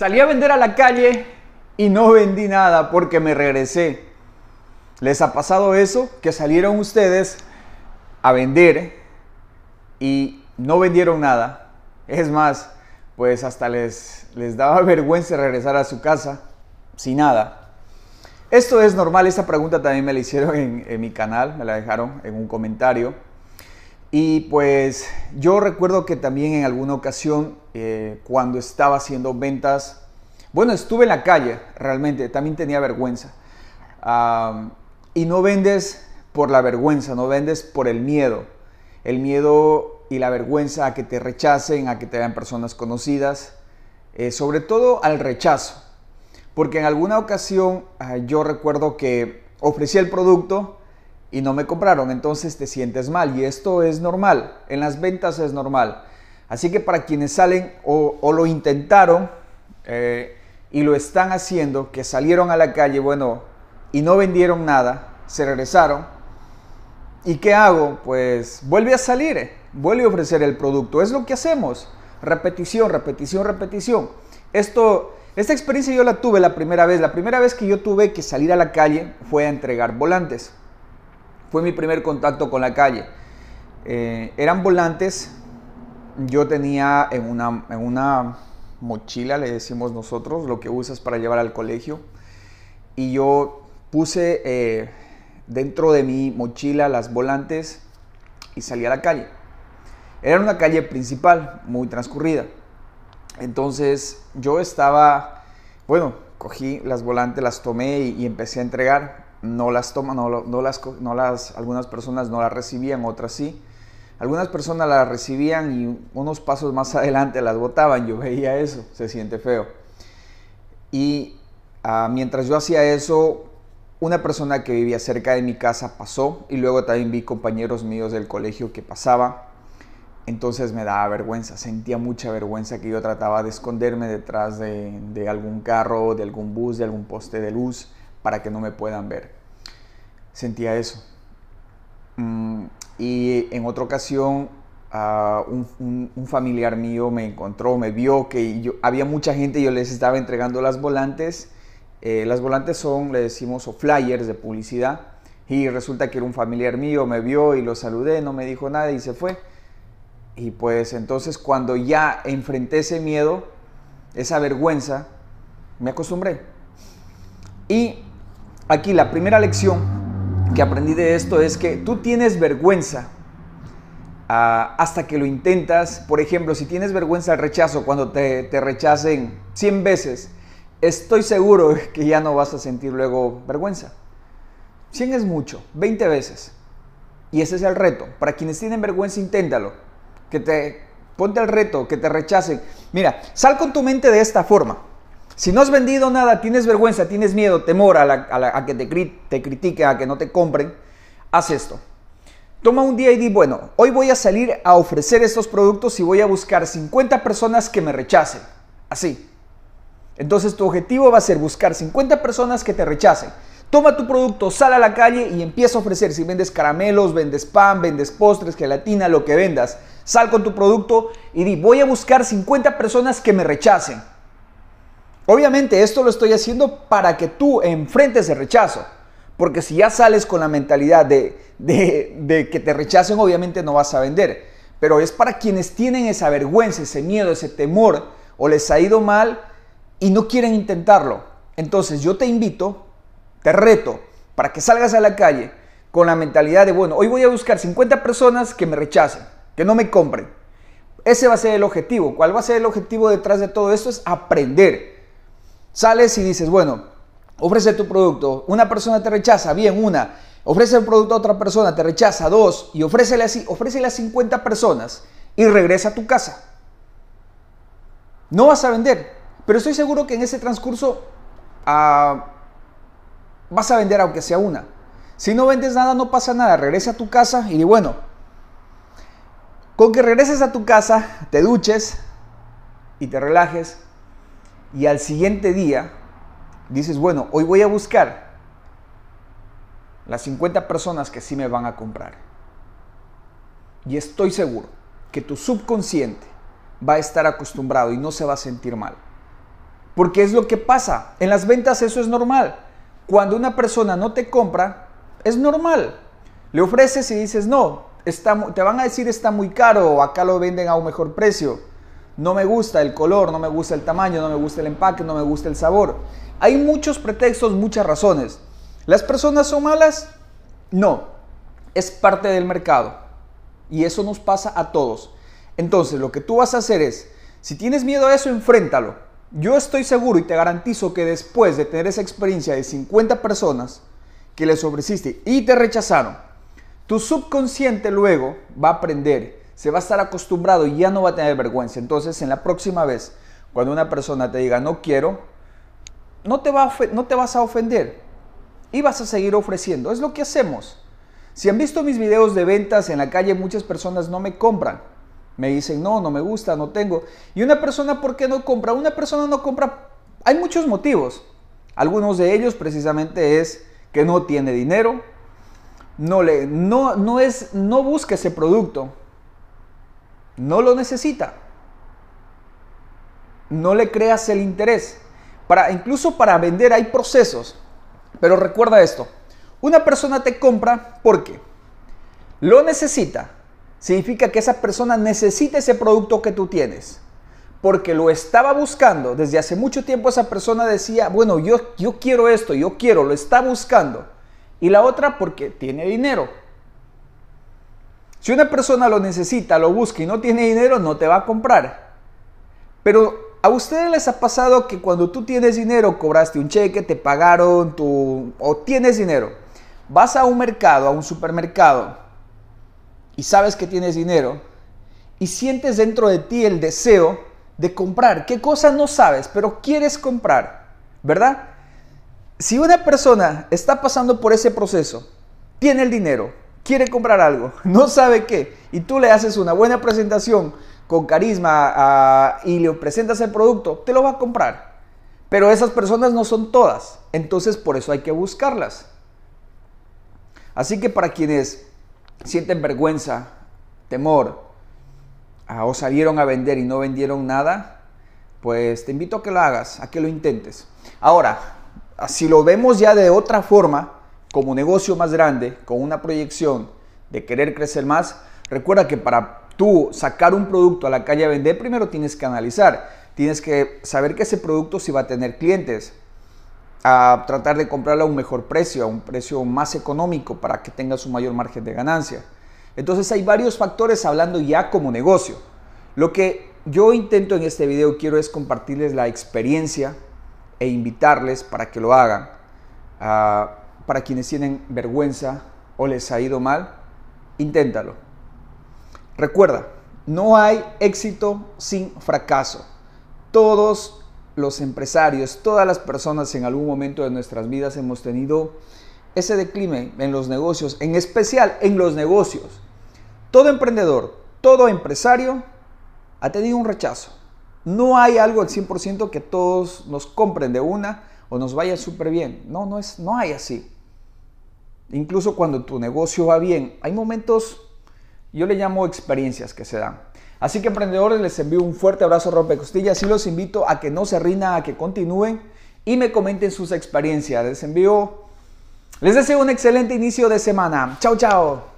Salí a vender a la calle y no vendí nada porque me regresé. ¿Les ha pasado eso? Que salieron ustedes a vender y no vendieron nada. Es más, pues hasta les, les daba vergüenza regresar a su casa sin nada. Esto es normal, esta pregunta también me la hicieron en, en mi canal, me la dejaron en un comentario. Y pues yo recuerdo que también en alguna ocasión, eh, cuando estaba haciendo ventas, bueno, estuve en la calle, realmente, también tenía vergüenza. y no vendes por la vergüenza, no vendes por el miedo. El miedo y la vergüenza a que te rechacen, a que te vean personas conocidas, eh, sobre todo al rechazo. Porque en alguna ocasión ah, yo recuerdo que ofrecí el producto, y no me compraron, entonces te sientes mal. Y esto es normal, en las ventas es normal. Así que para quienes salen o, lo intentaron eh, y lo están haciendo, que salieron a la calle, bueno, y no vendieron nada, se regresaron. ¿Y qué hago? Pues vuelve a salir, eh, vuelve a ofrecer el producto. Es lo que hacemos. Repetición, repetición, repetición. Esto esta experiencia yo la tuve la primera vez. La primera vez que yo tuve que salir a la calle fue a entregar volantes. Fue mi primer contacto con la calle. Eh, eran volantes, yo tenía en una, una mochila, le decimos nosotros, lo que usas para llevar al colegio. Y yo puse eh, dentro de mi mochila las volantes y salí a la calle. Era una calle principal, muy transcurrida. Entonces yo estaba, bueno, cogí las volantes, las tomé y empecé a entregar no las toman, no, las, algunas personas no las recibían, otras sí. Algunas personas las recibían y unos pasos más adelante las botaban, yo veía eso, se siente feo. Y ah, mientras yo hacía eso, una persona que vivía cerca de mi casa pasó y luego también vi compañeros míos del colegio que pasaba. Entonces me daba vergüenza, sentía mucha vergüenza que yo trataba de esconderme detrás de algún carro, de algún bus, de algún poste de luz para que no me puedan ver. Sentía eso. Mm, y en otra ocasión, ah, un, familiar mío me encontró, me vio que yo, había mucha gente, yo les estaba entregando las volantes. Eh, las volantes son, le decimos, o flyers de publicidad. Y resulta que era un familiar mío, me vio y lo saludé, no me dijo nada y se fue. Y pues entonces cuando ya enfrenté ese miedo, esa vergüenza, me acostumbré. Y aquí la primera lección que aprendí de esto es que tú tienes vergüenza ah, hasta que lo intentas. Por ejemplo, si tienes vergüenza al rechazo, cuando te, te rechacen 100 veces, estoy seguro que ya no vas a sentir luego vergüenza. 100 es mucho, 20 veces. Y ese es el reto. Para quienes tienen vergüenza, inténtalo. Que te ponte el reto, que te rechacen. Mira, sal con tu mente de esta forma. Si no has vendido nada, tienes vergüenza, tienes miedo, temor a, que te, te critiquen, a que no te compren, haz esto. Toma un día y di, bueno, hoy voy a salir a ofrecer estos productos y voy a buscar 50 personas que me rechacen. Así. Entonces tu objetivo va a ser buscar 50 personas que te rechacen. Toma tu producto, sal a la calle y empieza a ofrecer. Si vendes caramelos, vendes pan, vendes postres, gelatina, lo que vendas, sal con tu producto y di, voy a buscar 50 personas que me rechacen. Obviamente esto lo estoy haciendo para que tú enfrentes el rechazo. Porque si ya sales con la mentalidad de, de, que te rechacen, obviamente no vas a vender. Pero es para quienes tienen esa vergüenza, ese miedo, ese temor, o les ha ido mal y no quieren intentarlo. Entonces yo te invito, te reto, para que salgas a la calle con la mentalidad de, bueno, hoy voy a buscar 50 personas que me rechacen, que no me compren. Ese va a ser el objetivo. ¿Cuál va a ser el objetivo detrás de todo esto? Es aprender Sales y dices, bueno, ofrece tu producto, una persona te rechaza, bien, una, ofrece el producto a otra persona, te rechaza, dos, y ofrécele así, ofrécele a 50 personas y regresa a tu casa. No vas a vender, pero estoy seguro que en ese transcurso ah, vas a vender aunque sea una. Si no vendes nada, no pasa nada, regresa a tu casa y bueno, con que regreses a tu casa, te duches y te relajes, y al siguiente día dices, bueno, hoy voy a buscar las 50 personas que sí me van a comprar. Y estoy seguro que tu subconsciente va a estar acostumbrado y no se va a sentir mal. Porque es lo que pasa. En las ventas eso es normal. Cuando una persona no te compra, es normal. Le ofreces y dices, no, te van a decir está muy caro acá lo venden a un mejor precio. No me gusta el color, no me gusta el tamaño, no me gusta el empaque, no me gusta el sabor. Hay muchos pretextos, muchas razones. ¿Las personas son malas? No, es parte del mercado. Y eso nos pasa a todos. Entonces, lo que tú vas a hacer es, si tienes miedo a eso, enfréntalo. Yo estoy seguro y te garantizo que después de tener esa experiencia de 50 personas que le ofreciste y te rechazaron, tu subconsciente luego va a aprender se va a estar acostumbrado y ya no va a tener vergüenza. Entonces, en la próxima vez, cuando una persona te diga no quiero, no te, va no te vas a ofender y vas a seguir ofreciendo. Es lo que hacemos. Si han visto mis videos de ventas en la calle, muchas personas no me compran. Me dicen, no, no me gusta, no tengo. ¿Y una persona por qué no compra? Una persona no compra. Hay muchos motivos. Algunos de ellos precisamente es que no tiene dinero, no, le, no, no, es, no busca ese producto, no lo necesita. No le creas el interés. Para, incluso para vender hay procesos. Pero recuerda esto. Una persona te compra porque lo necesita. Significa que esa persona necesita ese producto que tú tienes. Porque lo estaba buscando. Desde hace mucho tiempo esa persona decía, bueno, yo, yo quiero esto, yo quiero, lo está buscando. Y la otra porque tiene dinero si una persona lo necesita, lo busca y no tiene dinero, no te va a comprar. Pero a ustedes les ha pasado que cuando tú tienes dinero, cobraste un cheque, te pagaron tu o tienes dinero. Vas a un mercado, a un supermercado y sabes que tienes dinero y sientes dentro de ti el deseo de comprar. ¿Qué cosa no sabes, pero quieres comprar? ¿Verdad? Si una persona está pasando por ese proceso, tiene el dinero, quiere comprar algo, no sabe qué, y tú le haces una buena presentación con carisma y le presentas el producto, te lo va a comprar. Pero esas personas no son todas, entonces por eso hay que buscarlas. Así que para quienes sienten vergüenza, temor, ah, o salieron a vender y no vendieron nada, pues te invito a que lo hagas, a que lo intentes. Ahora, si lo vemos ya de otra forma, como negocio más grande, con una proyección de querer crecer más, recuerda que para tú sacar un producto a la calle a vender, primero tienes que analizar, tienes que saber que ese producto si va a tener clientes, a tratar de comprarlo a un mejor precio, a un precio más económico para que tengas un mayor margen de ganancia. Entonces hay varios factores hablando ya como negocio. Lo que yo intento en este video quiero es compartirles la experiencia e invitarles para que lo hagan. Ah, para quienes tienen vergüenza o les ha ido mal, inténtalo. Recuerda, no hay éxito sin fracaso. Todos los empresarios, todas las personas en algún momento de nuestras vidas hemos tenido ese declive en los negocios, en especial en los negocios. Todo emprendedor, todo empresario ha tenido un rechazo. No hay algo al 100% que todos nos compren de una o nos vaya súper bien. No, no, es, no hay así. Incluso cuando tu negocio va bien, hay momentos, yo le llamo experiencias que se dan. Así que emprendedores, les envío un fuerte abrazo rompe costillas y los invito a que no se rindan, a que continúen y me comenten sus experiencias. Les envío, les deseo un excelente inicio de semana. Chao, chao.